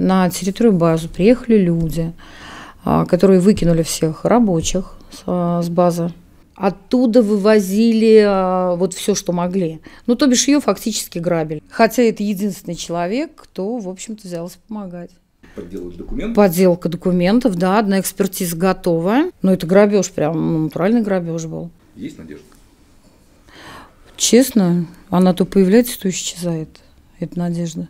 на территорию базы приехали люди, а, которые выкинули всех рабочих с а, базы. Оттуда вывозили а, вот все, что могли. Ну, то бишь, ее фактически грабили. Хотя это единственный человек, кто, в общем-то, взялся помогать. Подделка документов? Подделка документов, да. Одна экспертиза готова. Но ну, это грабеж прям, ну, натуральный грабеж был. Есть надежда? Честно, она то появляется, то исчезает. Это надежда.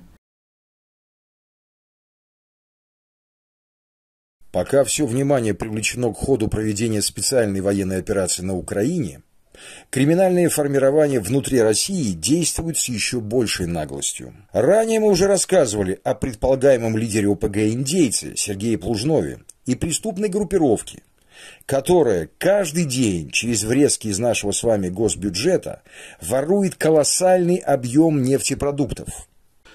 Пока все внимание привлечено к ходу проведения специальной военной операции на Украине, криминальные формирования внутри России действуют с еще большей наглостью. Ранее мы уже рассказывали о предполагаемом лидере опг Индейцы Сергее Плужнове и преступной группировке, которая каждый день через врезки из нашего с вами госбюджета ворует колоссальный объем нефтепродуктов –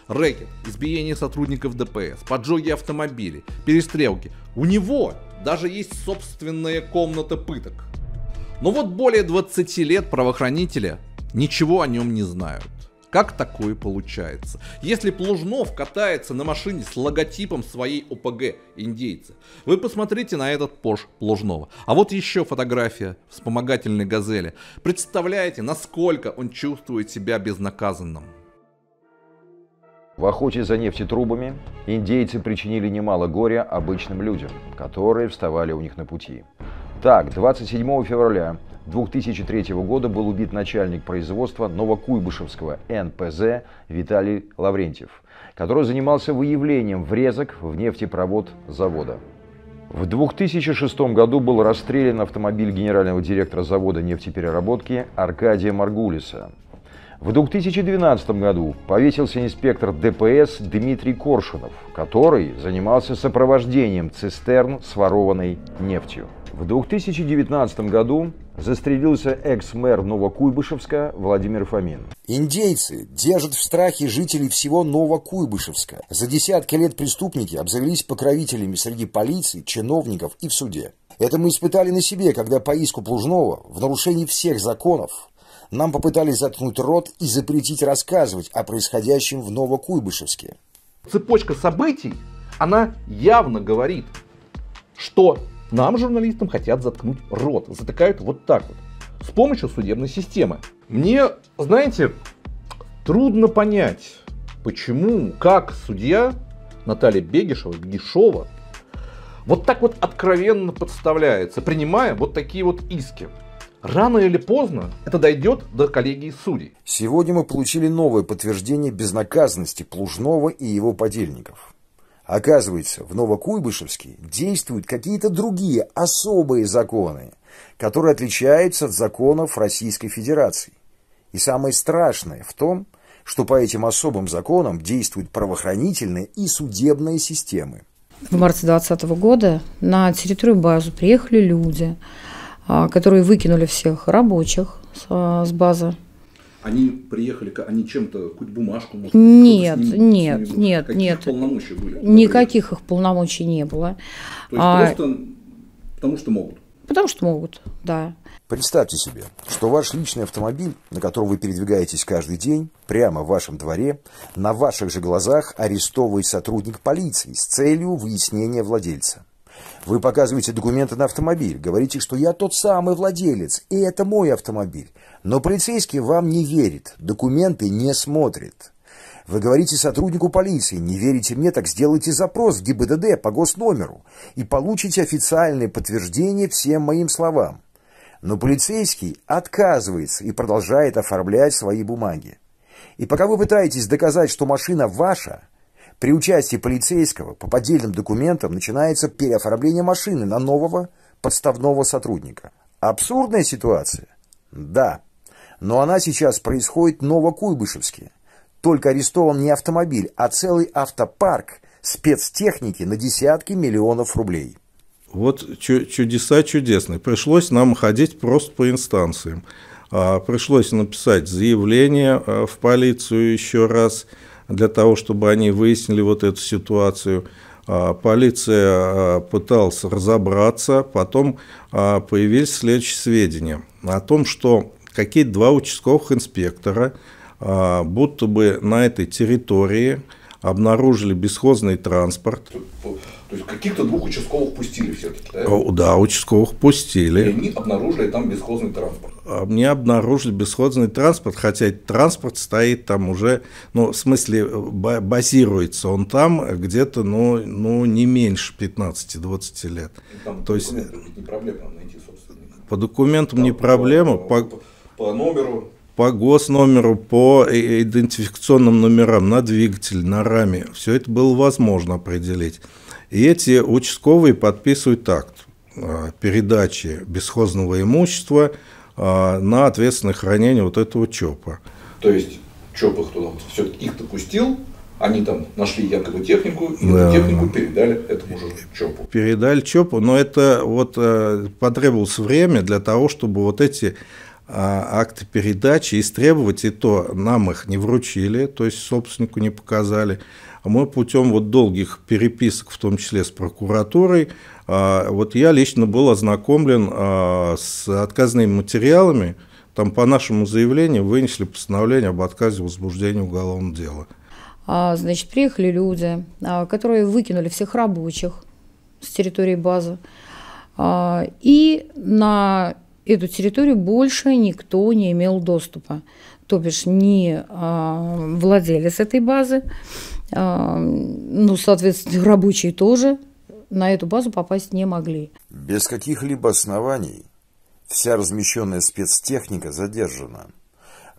Рэкет, избиение сотрудников ДПС, поджоги автомобилей, перестрелки. У него даже есть собственная комната пыток. Но вот более 20 лет правоохранители ничего о нем не знают. Как такое получается? Если Плужнов катается на машине с логотипом своей ОПГ индейца? вы посмотрите на этот Порш Плужнова. А вот еще фотография вспомогательной газели. Представляете, насколько он чувствует себя безнаказанным. В охоте за нефтетрубами индейцы причинили немало горя обычным людям, которые вставали у них на пути. Так, 27 февраля 2003 года был убит начальник производства Новокуйбышевского НПЗ Виталий Лаврентьев, который занимался выявлением врезок в нефтепровод завода. В 2006 году был расстрелян автомобиль генерального директора завода нефтепереработки Аркадия Маргулиса, в 2012 году повесился инспектор ДПС Дмитрий Коршунов, который занимался сопровождением цистерн с ворованной нефтью. В 2019 году застрелился экс-мэр Новокуйбышевска Владимир Фомин. Индейцы держат в страхе жителей всего Новокуйбышевска. За десятки лет преступники обзавелись покровителями среди полиции, чиновников и в суде. Это мы испытали на себе, когда по иску Плужного в нарушении всех законов нам попытались заткнуть рот и запретить рассказывать о происходящем в Новокуйбышевске. Цепочка событий, она явно говорит, что нам, журналистам, хотят заткнуть рот. Затыкают вот так вот. С помощью судебной системы. Мне, знаете, трудно понять, почему, как судья Наталья Бегишева, Бегишова, вот так вот откровенно подставляется, принимая вот такие вот иски. Рано или поздно это дойдет до коллегии судей. Сегодня мы получили новое подтверждение безнаказанности Плужного и его подельников. Оказывается, в Новокуйбышевске действуют какие-то другие особые законы, которые отличаются от законов Российской Федерации. И самое страшное в том, что по этим особым законам действуют правоохранительные и судебные системы. В марте 2020 года на территорию базы приехали люди – а, которые выкинули всех рабочих с, а, с базы. Они приехали, они чем-то, какую-то бумажку? Может, нет, ним, нет, ним, нет, Каких нет. полномочий были? Никаких их полномочий не было. То есть а, просто потому что могут? Потому что могут, да. Представьте себе, что ваш личный автомобиль, на котором вы передвигаетесь каждый день, прямо в вашем дворе, на ваших же глазах арестовывает сотрудник полиции с целью выяснения владельца. Вы показываете документы на автомобиль, говорите, что я тот самый владелец, и это мой автомобиль. Но полицейский вам не верит, документы не смотрит. Вы говорите сотруднику полиции, не верите мне, так сделайте запрос в ГИБДД по госномеру и получите официальное подтверждение всем моим словам. Но полицейский отказывается и продолжает оформлять свои бумаги. И пока вы пытаетесь доказать, что машина ваша, при участии полицейского по поддельным документам начинается переоформление машины на нового подставного сотрудника. Абсурдная ситуация? Да. Но она сейчас происходит новокуйбышевски. Только арестован не автомобиль, а целый автопарк спецтехники на десятки миллионов рублей. Вот чудеса чудесные. Пришлось нам ходить просто по инстанциям. А, пришлось написать заявление а, в полицию еще раз для того, чтобы они выяснили вот эту ситуацию. А, полиция а, пыталась разобраться, потом а, появились следующие сведения о том, что какие-то два участковых инспектора будто бы на этой территории обнаружили бесхозный транспорт. То есть каких-то двух участковых пустили все-таки, да? Да, участковых пустили. И они обнаружили там бесхозный транспорт. Мне обнаружили бесхозный транспорт, хотя транспорт стоит там уже, ну, в смысле, базируется он там где-то, ну, ну не меньше 15-20 лет. там То есть... не проблема найти собственника. По документам там не проблема. По, по, по номеру по госномеру, по идентификационным номерам на двигатель, на раме. Все это было возможно определить. И эти участковые подписывают акт а, передачи бесхозного имущества а, на ответственное хранение вот этого ЧОПа. То есть ЧОПы кто все их допустил, они там нашли якобы технику, и да. эту технику передали этому же ЧОПу. Передали ЧОПу, но это вот а, потребовалось время для того, чтобы вот эти акты передачи истребовать, и то нам их не вручили, то есть собственнику не показали. А мы путем вот долгих переписок, в том числе с прокуратурой, а, вот я лично был ознакомлен а, с отказными материалами, там по нашему заявлению вынесли постановление об отказе возбуждения уголовного дела. Значит, приехали люди, которые выкинули всех рабочих с территории базы. И на эту территорию больше никто не имел доступа. То бишь, ни владелец этой базы, а, ну, соответственно, рабочие тоже на эту базу попасть не могли. Без каких-либо оснований вся размещенная спецтехника задержана,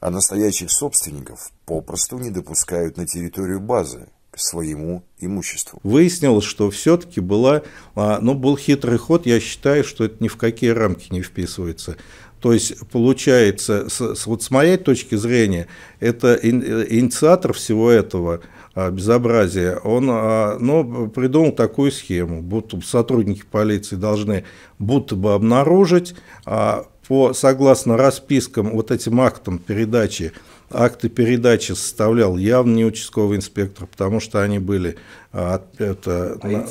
а настоящих собственников попросту не допускают на территорию базы, к своему имуществу. Выяснилось, что все-таки была, а, ну, был хитрый ход, я считаю, что это ни в какие рамки не вписывается. То есть, получается, с, с, вот с моей точки зрения, это ин, э, инициатор всего этого – а, безобразие. Он ну, придумал такую схему, будто сотрудники полиции должны будто бы обнаружить а, по, согласно распискам, вот этим актам передачи, акты передачи составлял явно не участковый инспектор, потому что они были... А, это, а на...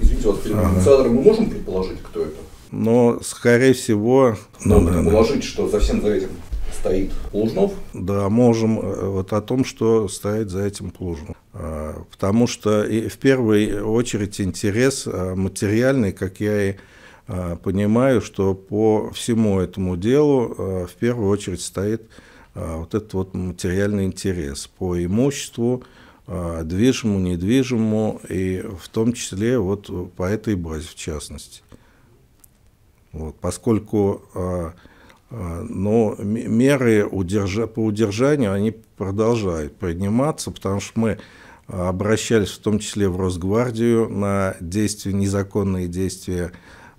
Извините, вот перебью. Ага. Инициатором мы можем предположить, кто это? Но, скорее всего... Надо ну, предположить, да. что за всем за этим стоит Плужнов? Да, можем. Э, вот о том, что стоит за этим Плужнов. А, потому что и в первую очередь интерес э, материальный, как я и э, понимаю, что по всему этому делу в первую очередь стоит вот этот вот материальный интерес по имуществу, движимому, недвижимому, и в том числе вот по этой базе в частности. Вот, поскольку а, но меры удержа, по удержанию, они продолжают подниматься, потому что мы а, обращались в том числе в Росгвардию на действия, незаконные действия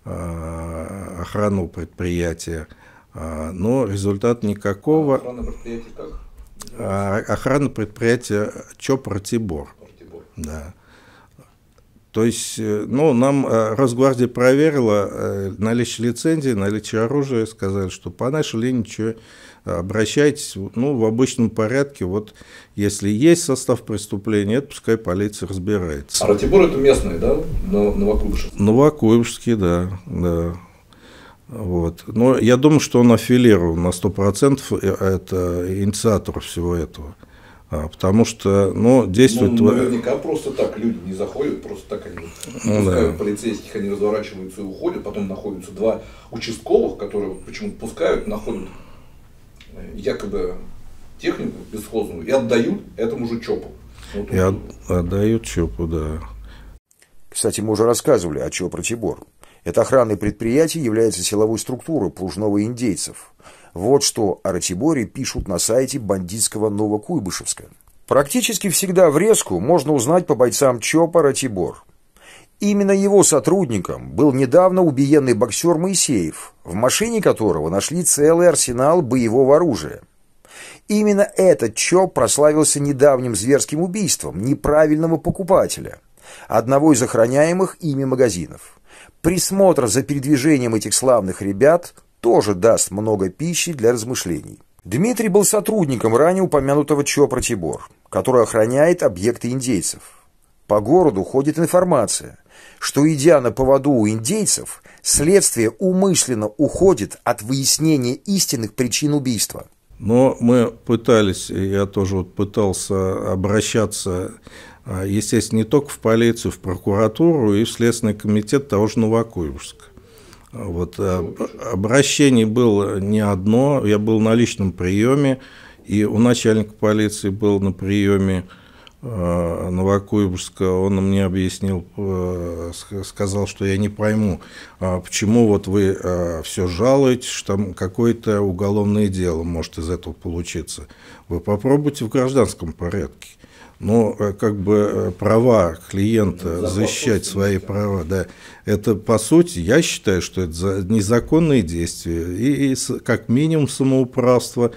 а, охрану предприятия, но результат никакого. охрана предприятия как? Охрана предприятия ЧОП Да. То есть, э, ну, нам э, Росгвардия проверила э, наличие лицензии, наличие оружия, сказали, что по нашей линии ничего, обращайтесь, ну, в обычном порядке, вот, если есть состав преступления, это пускай полиция разбирается. А Ратибор это местный, да, Новокуйбышевские? Новокуйбышевские, да, да. Вот. Но я думаю, что он аффилирован на 100%, это инициатор всего этого. А, потому что, ну, действует... Ну, наверняка просто так люди не заходят, просто так они ну, да. полицейских, они разворачиваются и уходят, потом находятся два участковых, которые почему-то пускают, находят э, якобы технику бесхозную и отдают этому же ЧОПу. Вот и от, отдают ЧОПу, да. Кстати, мы уже рассказывали о ЧОП «Ратибор». Это охранное предприятие является силовой структурой пружного индейцев – вот что о Ратиборе пишут на сайте бандитского Новокуйбышевска. Практически всегда врезку можно узнать по бойцам ЧОПа Ратибор. Именно его сотрудником был недавно убиенный боксер Моисеев, в машине которого нашли целый арсенал боевого оружия. Именно этот ЧОП прославился недавним зверским убийством неправильного покупателя, одного из охраняемых ими магазинов. Присмотр за передвижением этих славных ребят – тоже даст много пищи для размышлений. Дмитрий был сотрудником ранее упомянутого ЧОПРа «Тибор», который охраняет объекты индейцев. По городу ходит информация, что, идя на поводу у индейцев, следствие умышленно уходит от выяснения истинных причин убийства. Но мы пытались, я тоже вот пытался обращаться, а, естественно, не только в полицию, в прокуратуру и в Следственный комитет того же Новокуевска. Вот, э, ну, обращений было не одно, я был на личном приеме, и у начальника полиции был на приеме э, Новокуйбышска, он мне объяснил, э, сказал, что я не пойму, э, почему вот вы э, все жалуетесь, что там какое-то уголовное дело может из этого получиться. Вы попробуйте в гражданском порядке но э, как бы э, права клиента, защищать свои права, да, это по сути, я считаю, что это незаконные действия и, и как минимум самоуправство,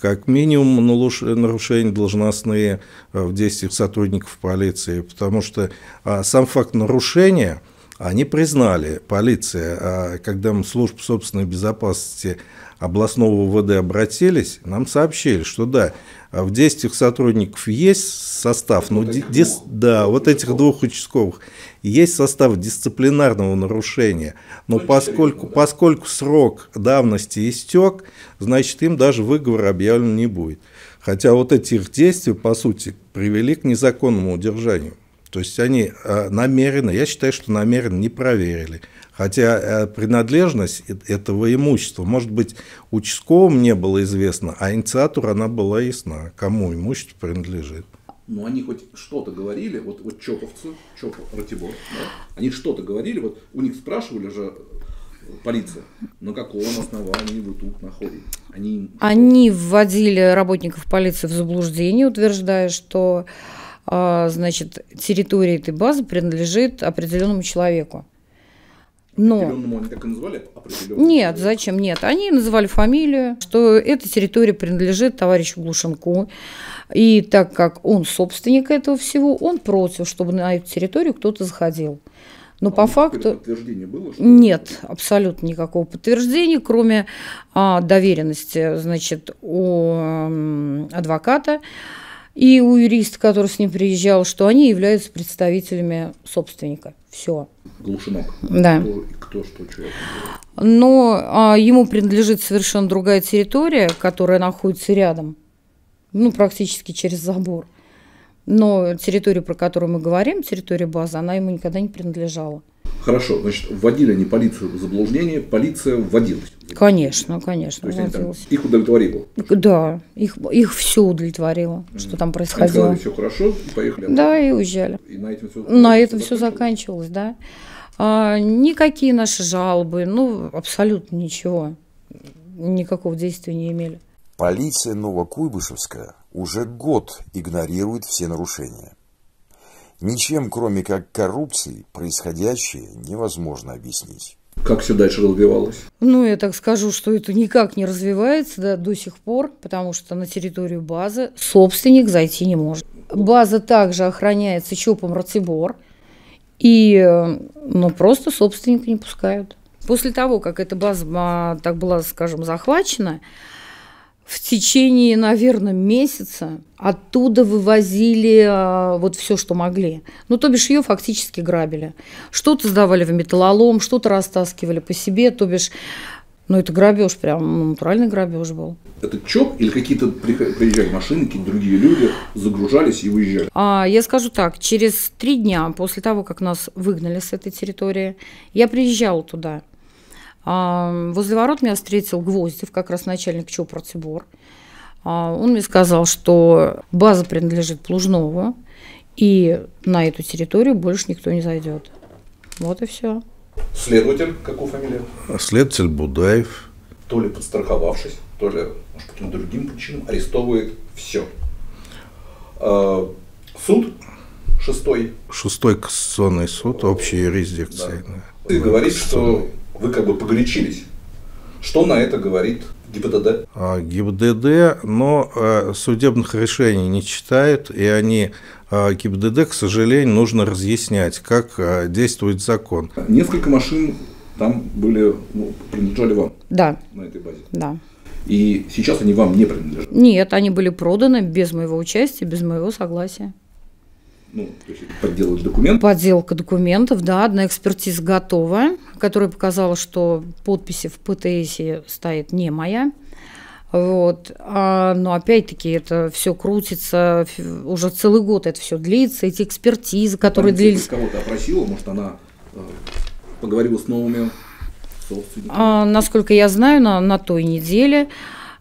как минимум нарушение должностные э, в действиях сотрудников полиции, потому что а, сам факт нарушения – они признали, полиция, а, когда мы в службу собственной безопасности областного УВД обратились, нам сообщили, что да, а, в действиях сотрудников есть состав, ну дис, да, вот этих двух участковых есть состав дисциплинарного нарушения, но поскольку, поскольку срок давности истек, значит им даже выговор объявлен не будет. Хотя вот эти их действия, по сути, привели к незаконному удержанию. То есть они э, намеренно, я считаю, что намеренно не проверили. Хотя э, принадлежность э, этого имущества, может быть, участковым не было известно, а инициатор она была ясна, кому имущество принадлежит. Но ну, они хоть что-то говорили, вот, вот Чоповцы, Чопов, Ратибор, да, они что-то говорили, вот у них спрашивали же полиция, на каком основании вы тут находитесь? Они, они вводили работников полиции в заблуждение, утверждая, что а, значит, территория этой базы принадлежит определенному человеку. Но... Они так и называли определенному Нет, человеку. зачем? Нет. Они называли фамилию, что эта территория принадлежит товарищу Глушенку. И так как он собственник этого всего, он против, чтобы на эту территорию кто-то заходил. Но а по факту... Подтверждение было? Что Нет, абсолютно никакого подтверждения, кроме а, доверенности, значит, у а, адвоката и у юриста, который с ним приезжал, что они являются представителями собственника. Все. Глушено. Да. Кто, кто что, человек. Но а, ему принадлежит совершенно другая территория, которая находится рядом, ну, практически через забор. Но территория, про которую мы говорим, территория базы, она ему никогда не принадлежала. Хорошо, значит, вводили они полицию в заблуждение, полиция вводилась. Конечно, конечно. То их удовлетворило. Да, их, их все удовлетворило, mm-hmm. что там происходило. Они сказали, все хорошо, поехали. Да, и уезжали. И на этом все, на этом все заканчивалось, да. А, никакие наши жалобы, ну, абсолютно ничего, никакого действия не имели. Полиция Новокуйбышевская уже год игнорирует все нарушения. Ничем, кроме как коррупции происходящее невозможно объяснить. Как все дальше развивалось? Ну, я так скажу, что это никак не развивается да, до сих пор, потому что на территорию базы собственник зайти не может. База также охраняется ЧОПом «Рацибор», и ну, просто собственника не пускают. После того, как эта база а, так была, скажем, захвачена, в течение, наверное, месяца оттуда вывозили а, вот все, что могли. Ну, то бишь, ее фактически грабили. Что-то сдавали в металлолом, что-то растаскивали по себе, то бишь, ну, это грабеж прям, ну, натуральный грабеж был. Это чок или какие-то приезжали машины, какие-то другие люди загружались и выезжали? А, я скажу так, через три дня после того, как нас выгнали с этой территории, я приезжала туда – Возле ворот меня встретил Гвоздев, как раз начальник ЧОП «Процебор». А, он мне сказал, что база принадлежит Плужнову, и на эту территорию больше никто не зайдет. Вот и все. Следователь, какую фамилию? Следователь Будаев. То ли подстраховавшись, то ли, может, каким-то другим причинам, арестовывает все. А, суд шестой. Шестой кассационный суд, общая юрисдикция. Да. Ты говоришь, что вы как бы погорячились. Что на это говорит ГИБДД? А, ГИБДД, но э, судебных решений не читает, и они э, ГИБДД, к сожалению, нужно разъяснять, как э, действует закон. Несколько машин там были, ну, принадлежали вам? Да. На этой базе? Да. И сейчас они вам не принадлежат? Нет, они были проданы без моего участия, без моего согласия. Ну, то есть подделать документ? Подделка документов, да, одна экспертиза готова которая показала, что подписи в ПТС стоит не моя. Вот. А, но опять-таки это все крутится, уже целый год это все длится, эти экспертизы, ну, которые Там, длились. кого-то опросила, может, она э, поговорила с новыми а, собственниками? А, насколько я знаю, на, на той неделе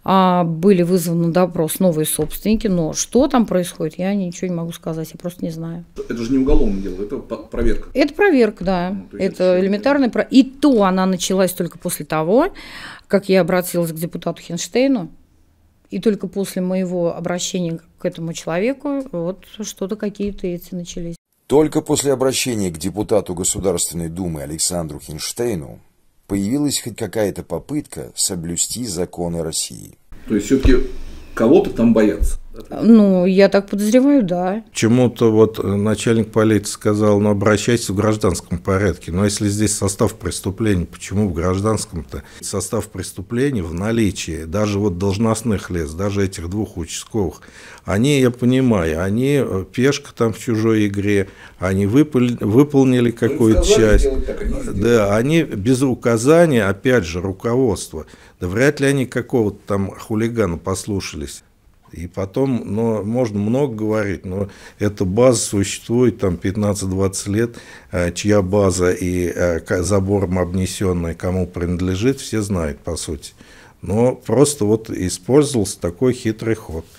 а, были вызваны допрос новые собственники, но что там происходит, я ничего не могу сказать, я просто не знаю. Это же не уголовное дело, это проверка. Это проверка, да. Ну, это, это элементарная проверка. И то она началась только после того, как я обратилась к депутату Хинштейну, и только после моего обращения к этому человеку вот что-то какие-то эти начались. Только после обращения к депутату Государственной Думы Александру Хинштейну появилась хоть какая-то попытка соблюсти законы России. То есть все-таки кого-то там боятся? Ну, я так подозреваю, да. Чему-то вот э, начальник полиции сказал, ну, обращайся в гражданском порядке. Но если здесь состав преступления, почему в гражданском-то? Состав преступления в наличии, даже вот должностных лиц, даже этих двух участковых, они, я понимаю, они э, пешка там в чужой игре, они выпали, выполнили какую-то часть. они а да, они без указания, опять же, руководства. Да вряд ли они какого-то там хулигана послушались. И потом, но ну, можно много говорить, но эта база существует там 15-20 лет, а, чья база и а, забором обнесенная кому принадлежит, все знают, по сути. Но просто вот использовался такой хитрый ход –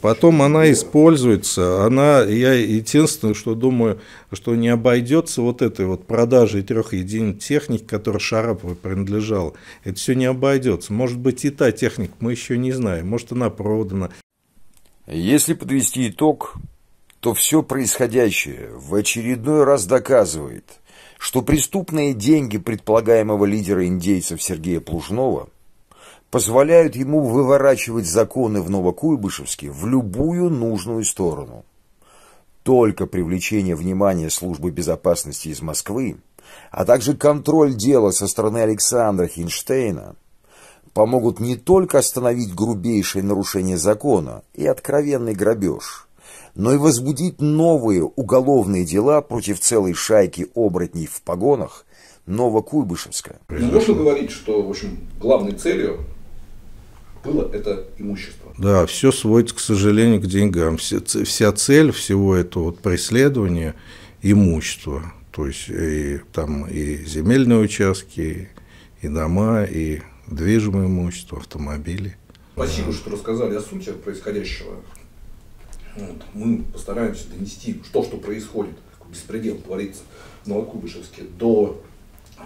Потом она используется, она, я единственное, что думаю, что не обойдется вот этой вот продажей трех единиц техник, которая Шараповой принадлежала. Это все не обойдется. Может быть и та техника, мы еще не знаем, может она продана. Если подвести итог, то все происходящее в очередной раз доказывает, что преступные деньги предполагаемого лидера индейцев Сергея Плужного позволяют ему выворачивать законы в Новокуйбышевске в любую нужную сторону. Только привлечение внимания службы безопасности из Москвы, а также контроль дела со стороны Александра Хинштейна помогут не только остановить грубейшее нарушение закона и откровенный грабеж, но и возбудить новые уголовные дела против целой шайки оборотней в погонах Новокуйбышевска. Нужно говорить, что в общем, главной целью было это имущество. Да, все сводится, к сожалению, к деньгам. Вся, цель всего этого вот преследования – имущество. То есть и, там и земельные участки, и дома, и движимое имущество, автомобили. Спасибо, что рассказали о сути происходящего. Вот. Мы постараемся донести, что что происходит, какой беспредел творится в Новокубышевске, до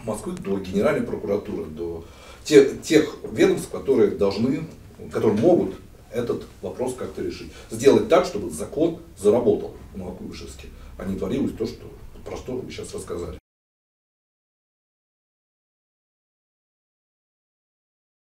Москвы, до Генеральной прокуратуры, до те, тех ведомств, которые должны, которые могут этот вопрос как-то решить. Сделать так, чтобы закон заработал на Новокуйбышевске, а не творилось то, что, про что вы сейчас рассказали.